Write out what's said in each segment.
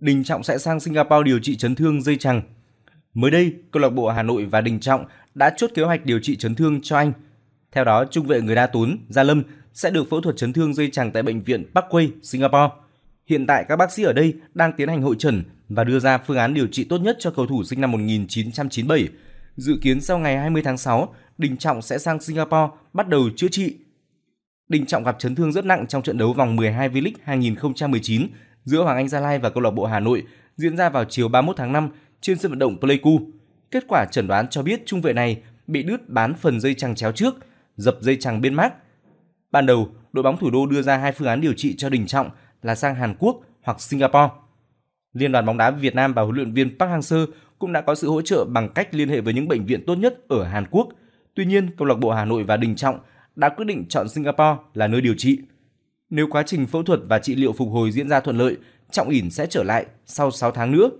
Đình Trọng sẽ sang Singapore điều trị chấn thương dây chằng. Mới đây, câu lạc bộ Hà Nội và Đình Trọng đã chốt kế hoạch điều trị chấn thương cho anh. Theo đó, trung vệ người Đa Tún, Gia Lâm sẽ được phẫu thuật chấn thương dây chằng tại bệnh viện Parkway, Singapore. Hiện tại các bác sĩ ở đây đang tiến hành hội trần và đưa ra phương án điều trị tốt nhất cho cầu thủ sinh năm 1997. Dự kiến sau ngày 20 tháng 6, Đình Trọng sẽ sang Singapore bắt đầu chữa trị. Đình Trọng gặp chấn thương rất nặng trong trận đấu vòng 12 V-League 2019 giữa Hoàng Anh Gia Lai và câu lạc bộ Hà Nội diễn ra vào chiều 31 tháng 5 trên sân vận động Pleiku. Kết quả chẩn đoán cho biết trung vệ này bị đứt bán phần dây chằng chéo trước, dập dây chằng bên mác. Ban đầu, đội bóng thủ đô đưa ra hai phương án điều trị cho Đình Trọng là sang Hàn Quốc hoặc Singapore. Liên đoàn bóng đá Việt Nam và huấn luyện viên Park Hang-seo cũng đã có sự hỗ trợ bằng cách liên hệ với những bệnh viện tốt nhất ở Hàn Quốc. Tuy nhiên, câu lạc bộ Hà Nội và Đình Trọng đã quyết định chọn Singapore là nơi điều trị. Nếu quá trình phẫu thuật và trị liệu phục hồi diễn ra thuận lợi, Trọng ỉn sẽ trở lại sau 6 tháng nữa.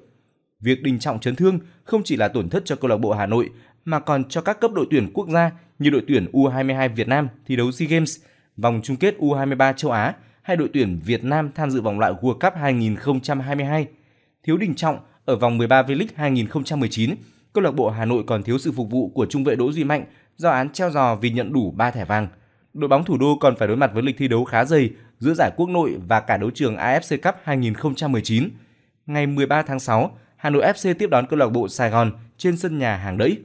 Việc đình Trọng chấn thương không chỉ là tổn thất cho câu lạc bộ Hà Nội mà còn cho các cấp đội tuyển quốc gia như đội tuyển U22 Việt Nam thi đấu SEA Games, vòng chung kết U23 châu Á hay đội tuyển Việt Nam tham dự vòng loại World Cup 2022. Thiếu Đình Trọng ở vòng 13 V-League 2019, câu lạc bộ Hà Nội còn thiếu sự phục vụ của trung vệ Đỗ Duy Mạnh do án treo giò vì nhận đủ 3 thẻ vàng – đội bóng thủ đô còn phải đối mặt với lịch thi đấu khá dày giữa giải quốc nội và cả đấu trường AFC Cup 2019. Ngày 13 tháng 6, Hà Nội FC tiếp đón câu lạc bộ Sài Gòn trên sân nhà hàng đẫy.